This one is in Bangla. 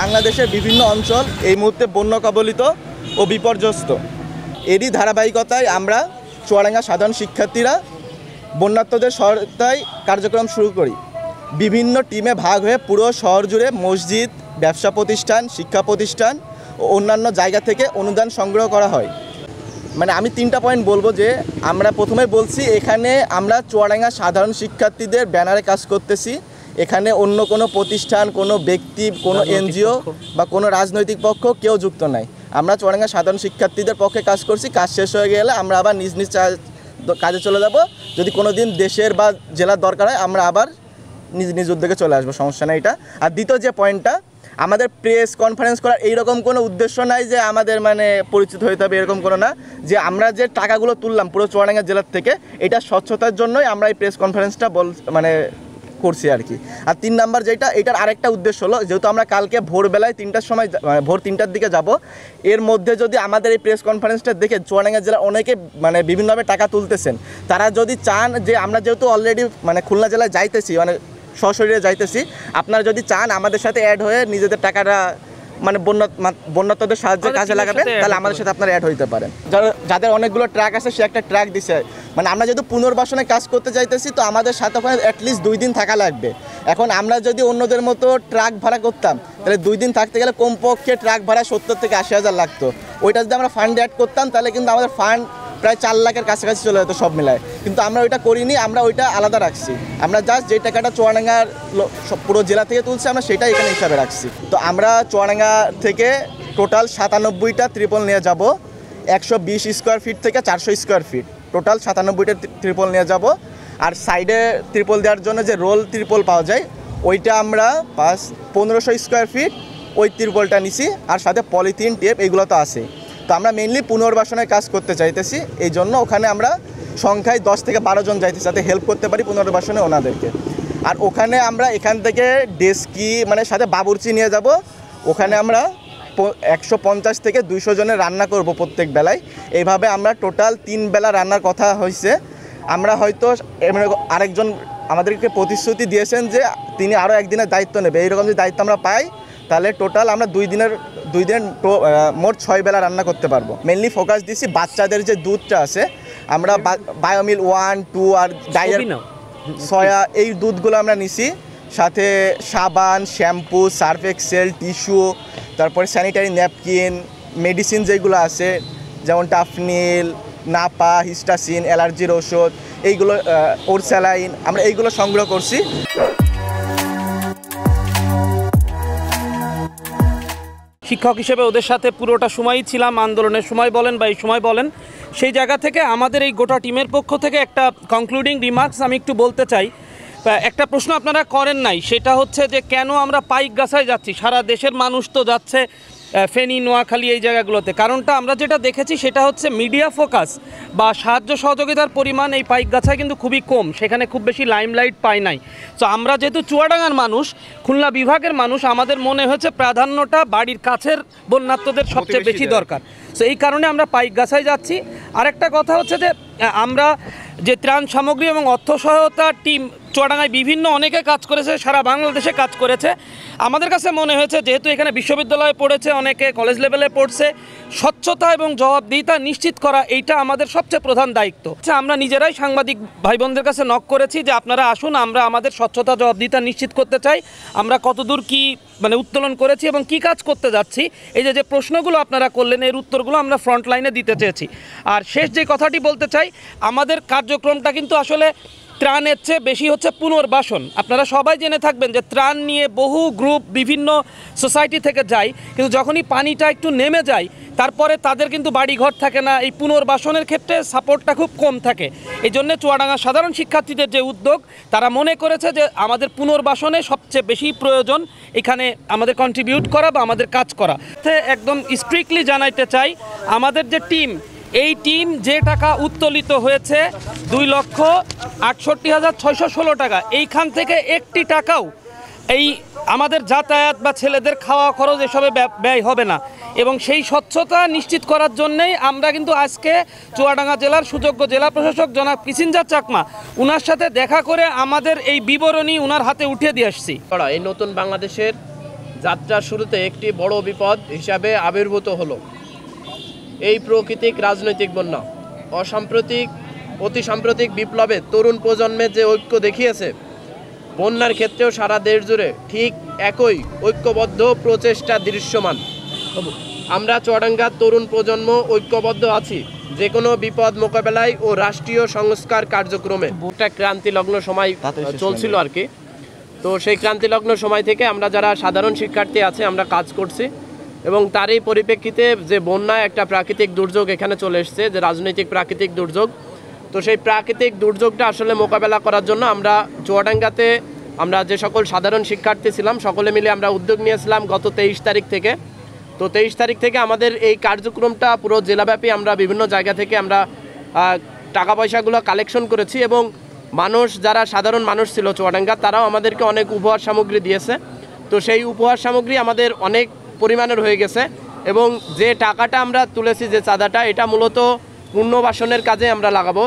বাংলাদেশের বিভিন্ন অঞ্চল এই মুহূর্তে বন্য কবলিত ও বিপর্যস্ত এরই ধারাবাহিকতায় আমরা চুয়াডাঙ্গা সাধারণ শিক্ষার্থীরা বন্যাত্মদের সহায়তায় কার্যক্রম শুরু করি বিভিন্ন টিমে ভাগ হয়ে পুরো শহর জুড়ে মসজিদ ব্যবসা প্রতিষ্ঠান শিক্ষা প্রতিষ্ঠান ও অন্যান্য জায়গা থেকে অনুদান সংগ্রহ করা হয় মানে আমি তিনটা পয়েন্ট বলবো যে আমরা প্রথমে বলছি এখানে আমরা চুয়াডাঙ্গা সাধারণ শিক্ষার্থীদের ব্যানারে কাজ করতেছি এখানে অন্য কোনো প্রতিষ্ঠান কোনো ব্যক্তি কোনো এনজিও বা কোনো রাজনৈতিক পক্ষ কেউ যুক্ত নাই আমরা চুয়াডাঙ্গা সাধারণ শিক্ষার্থীদের পক্ষে কাজ করছি কাজ শেষ হয়ে গেলে আমরা আবার নিজ নিজ কাজে চলে যাব যদি কোনো দিন দেশের বা জেলার দরকার হয় আমরা আবার নিজ নিজ উদ্যোগে চলে আসবো সমস্যা নেই এটা আর দ্বিতীয় যে পয়েন্টটা আমাদের প্রেস কনফারেন্স করার এইরকম কোনো উদ্দেশ্য নাই যে আমাদের মানে পরিচিত হইতে হবে এরকম কোনো না যে আমরা যে টাকাগুলো তুললাম পুরো চুয়াডাঙ্গা জেলার থেকে এটা স্বচ্ছতার জন্যই আমরা এই প্রেস কনফারেন্সটা বল মানে করছি আর কি আর তিন নাম্বার যেটা এটার আরেকটা উদ্দেশ্য হলো যেহেতু আমরা কালকে ভোরবেলায় তিনটার সময় মানে ভোর তিনটার দিকে যাব এর মধ্যে যদি আমাদের এই প্রেস কনফারেন্সটা দেখে চুয়াডাঙ্গা জেলা অনেকে মানে বিভিন্নভাবে টাকা তুলতেছেন তারা যদি চান যে আমরা যেহেতু অলরেডি মানে খুলনা জেলায় যাইতেছি মানে সশরীরে যাইতেছি আপনারা যদি চান আমাদের সাথে অ্যাড হয়ে নিজেদের টাকাটা মানে বন্যা বন্যাতদের সাহায্যে কাজে লাগাবেন তাহলে আমাদের সাথে আপনারা অ্যাড হইতে পারেন যাদের অনেকগুলো ট্রাক আছে সে একটা ট্রাক দিছে মানে আমরা যেহেতু পুনর্বাসনে কাজ করতে চাইতেছি তো আমাদের সাথে ওখানে অ্যাটলিস্ট দুই দিন থাকা লাগবে এখন আমরা যদি অন্যদের মতো ট্রাক ভাড়া করতাম তাহলে দুই দিন থাকতে গেলে কমপক্ষে ট্রাক ভাড়া সত্তর থেকে আশি হাজার লাগতো ওইটা যদি আমরা ফান্ডে অ্যাড করতাম তাহলে কিন্তু আমাদের ফান্ড প্রায় চার লাখের কাছাকাছি চলে যেত সব মিলায় কিন্তু আমরা ওইটা করিনি আমরা ওইটা আলাদা রাখছি আমরা জাস্ট যে টাকাটা চুয়াডাঙ্গার পুরো জেলা থেকে তুলছি আমরা সেটা এখানে হিসাবে রাখছি তো আমরা চুয়াডাঙ্গা থেকে টোটাল সাতানব্বইটা ত্রিপল নিয়ে যাব একশো বিশ স্কোয়ার ফিট থেকে চারশো স্কোয়ার ফিট টোটাল সাতানব্বইটা ত্রিপল নিয়ে যাব আর সাইডে ত্রিপল দেওয়ার জন্য যে রোল ত্রিপল পাওয়া যায় ওইটা আমরা পাঁচ পনেরোশো স্কোয়ার ফিট ওই ত্রিপলটা নিছি আর সাথে পলিথিন টেপ এগুলো তো আছে তো আমরা মেনলি পুনর্বাসনের কাজ করতে চাইতেছি এই জন্য ওখানে আমরা সংখ্যায় দশ থেকে বারো জন যাইতেছি যাতে হেল্প করতে পারি পুনর্বাসনে ওনাদেরকে আর ওখানে আমরা এখান থেকে ডেস্কি মানে সাথে বাবুরচি নিয়ে যাব ওখানে আমরা একশো পঞ্চাশ থেকে দুইশো জনের রান্না করব প্রত্যেক বেলায় এইভাবে আমরা টোটাল তিন বেলা রান্নার কথা হয়েছে আমরা হয়তো মানে আরেকজন আমাদেরকে প্রতিশ্রুতি দিয়েছেন যে তিনি আরও একদিনের দায়িত্ব নেবে এইরকম যে দায়িত্ব আমরা পাই তাহলে টোটাল আমরা দুই দিনের দুই দিন মোট ছয় বেলা রান্না করতে পারবো মেনলি ফোকাস দিছি বাচ্চাদের যে দুধটা আছে আমরা বায়োমিল ওয়ান টু আর ডায়ার সয়া এই দুধগুলো আমরা নিছি সাথে সাবান শ্যাম্পু সার্ফ এক্সেল টিস্যু তারপরে স্যানিটারি ন্যাপকিন মেডিসিন যেগুলো আছে যেমন টাফনিল নাপা হিস্টাসিন অ্যালার্জির ওষুধ এইগুলো ওর স্যালাইন আমরা এইগুলো সংগ্রহ করছি শিক্ষক হিসেবে ওদের সাথে পুরোটা সময়ই ছিলাম আন্দোলনের সময় বলেন বা এই সময় বলেন সেই জায়গা থেকে আমাদের এই গোটা টিমের পক্ষ থেকে একটা কনক্লুডিং রিমার্কস আমি একটু বলতে চাই একটা প্রশ্ন আপনারা করেন নাই সেটা হচ্ছে যে কেন আমরা পাইক গাছায় যাচ্ছি সারা দেশের মানুষ তো যাচ্ছে ফেনী নোয়াখালী এই জায়গাগুলোতে কারণটা আমরা যেটা দেখেছি সেটা হচ্ছে মিডিয়া ফোকাস বা সাহায্য সহযোগিতার পরিমাণ এই পাইকগাছায় কিন্তু খুবই কম সেখানে খুব বেশি লাইমলাইট পায় নাই তো আমরা যেহেতু চুয়াডাঙ্গার মানুষ খুলনা বিভাগের মানুষ আমাদের মনে হয়েছে প্রাধান্যটা বাড়ির কাছের বন্যাত্মদের সবচেয়ে বেশি দরকার সো এই কারণে আমরা পাইক গাছায় যাচ্ছি আরেকটা কথা হচ্ছে যে আমরা যে ত্রাণ সামগ্রী এবং অর্থ সহায়তা টিম চুয়াডাঙ্গায় বিভিন্ন অনেকে কাজ করেছে সারা বাংলাদেশে কাজ করেছে আমাদের কাছে মনে হয়েছে যেহেতু এখানে বিশ্ববিদ্যালয়ে পড়েছে অনেকে কলেজ লেভেলে পড়ছে স্বচ্ছতা এবং জবাবদিহিতা নিশ্চিত করা এইটা আমাদের সবচেয়ে প্রধান দায়িত্ব আচ্ছা, আমরা নিজেরাই সাংবাদিক ভাই বোনদের কাছে নক করেছি যে আপনারা আসুন আমরা আমাদের স্বচ্ছতা জবাবদিহিতা নিশ্চিত করতে চাই আমরা কতদূর কি মানে উত্তোলন করেছি এবং কি কাজ করতে যাচ্ছি এই যে যে প্রশ্নগুলো আপনারা করলেন এর উত্তরগুলো আমরা ফ্রন্টলাইনে দিতে চেয়েছি আর শেষ যে কথাটি বলতে চাই আমাদের কার্যক্রমটা কিন্তু আসলে ত্রাণের চেয়ে বেশি হচ্ছে পুনর্বাসন আপনারা সবাই জেনে থাকবেন যে ত্রাণ নিয়ে বহু গ্রুপ বিভিন্ন সোসাইটি থেকে যায় কিন্তু যখনই পানিটা একটু নেমে যায় তারপরে তাদের কিন্তু বাড়িঘর থাকে না এই পুনর্বাসনের ক্ষেত্রে সাপোর্টটা খুব কম থাকে এই জন্য চুয়াডাঙ্গা সাধারণ শিক্ষার্থীদের যে উদ্যোগ তারা মনে করেছে যে আমাদের পুনর্বাসনে সবচেয়ে বেশি প্রয়োজন এখানে আমাদের কন্ট্রিবিউট করা বা আমাদের কাজ করা একদম স্ট্রিক্টলি জানাইতে চাই আমাদের যে টিম এই টিম যে টাকা উত্তোলিত হয়েছে দুই লক্ষ আটষট্টি হাজার ছয়শো ষোলো টাকা এইখান থেকে একটি টাকাও এই আমাদের যাতায়াত বা ছেলেদের খাওয়া খরচ এসবে ব্যয় হবে না এবং সেই স্বচ্ছতা নিশ্চিত করার জন্যেই আমরা কিন্তু আজকে চুয়াডাঙ্গা জেলার সুযোগ্য জেলা প্রশাসক জনাব কিসিনজার চাকমা উনার সাথে দেখা করে আমাদের এই বিবরণী উনার হাতে উঠিয়ে দিয়ে আসছি এই নতুন বাংলাদেশের যাত্রার শুরুতে একটি বড় বিপদ হিসাবে আবির্ভূত হলো এই প্রকৃতিক রাজনৈতিক বন্যা অসাম্প্রতিক অতি সাম্প্রতিক বিপ্লবে তরুণ প্রজন্মের যে ঐক্য দেখিয়েছে বন্যার ক্ষেত্রেও সারা দেশ জুড়ে ঠিক একই ঐক্যবদ্ধ প্রচেষ্টা দৃশ্যমান আমরা চড়াঙ্গার তরুণ প্রজন্ম ঐক্যবদ্ধ আছি যে কোনো বিপদ মোকাবেলায় ও রাষ্ট্রীয় সংস্কার কার্যক্রমে একটা ক্রান্তি লগ্ন সময় চলছিল আর কি তো সেই ক্রান্তিলগ্ন সময় থেকে আমরা যারা সাধারণ শিক্ষার্থী আছে আমরা কাজ করছি এবং তারই পরিপ্রেক্ষিতে যে বন্যা একটা প্রাকৃতিক দুর্যোগ এখানে চলে এসছে যে রাজনৈতিক প্রাকৃতিক দুর্যোগ তো সেই প্রাকৃতিক দুর্যোগটা আসলে মোকাবেলা করার জন্য আমরা চুয়াডাঙ্গাতে আমরা যে সকল সাধারণ শিক্ষার্থী ছিলাম সকলে মিলে আমরা উদ্যোগ নিয়েছিলাম গত তেইশ তারিখ থেকে তো তেইশ তারিখ থেকে আমাদের এই কার্যক্রমটা পুরো জেলাব্যাপী আমরা বিভিন্ন জায়গা থেকে আমরা টাকা পয়সাগুলো কালেকশন করেছি এবং মানুষ যারা সাধারণ মানুষ ছিল চুয়াডাঙ্গা তারাও আমাদেরকে অনেক উপহার সামগ্রী দিয়েছে তো সেই উপহার সামগ্রী আমাদের অনেক পরিমাণের হয়ে গেছে এবং যে টাকাটা আমরা তুলেছি যে চাঁদাটা এটা মূলত পূর্ণবাসনের কাজে আমরা লাগাবো